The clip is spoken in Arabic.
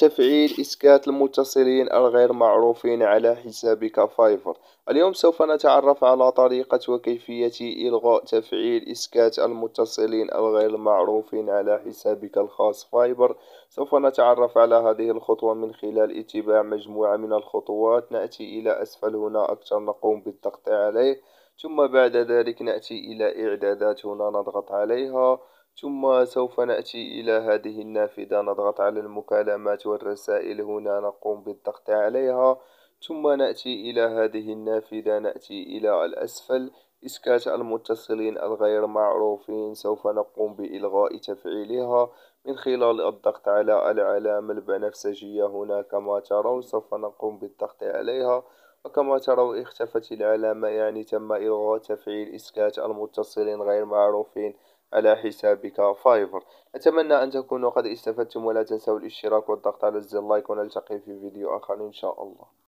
تفعيل إسكات المتصلين الغير معروفين على حسابك فايفر اليوم سوف نتعرف على طريقة وكيفية إلغاء تفعيل إسكات المتصلين الغير معروفين على حسابك الخاص فايبر سوف نتعرف على هذه الخطوة من خلال اتباع مجموعة من الخطوات نأتي إلى أسفل هنا أكثر نقوم بالضغط عليه ثم بعد ذلك نأتي إلى إعدادات هنا نضغط عليها ثم سوف نأتي إلى هذه النافذة نضغط على المكالمات والرسائل هنا نقوم بالضغط عليها ثم نأتي إلى هذه النافذة نأتي إلى الأسفل إسكات المتصلين الغير معروفين سوف نقوم بإلغاء تفعيلها من خلال الضغط على العلامة البنفسجية هنا كما ترون سوف نقوم بالضغط عليها وكما ترون اختفت العلامة يعني تم إلغاء تفعيل إسكات المتصلين غير معروفين على حسابك فايفر أتمنى أن تكونوا قد استفدتم ولا تنسوا الاشتراك والضغط على زر لايك ونلتقي في فيديو آخر إن شاء الله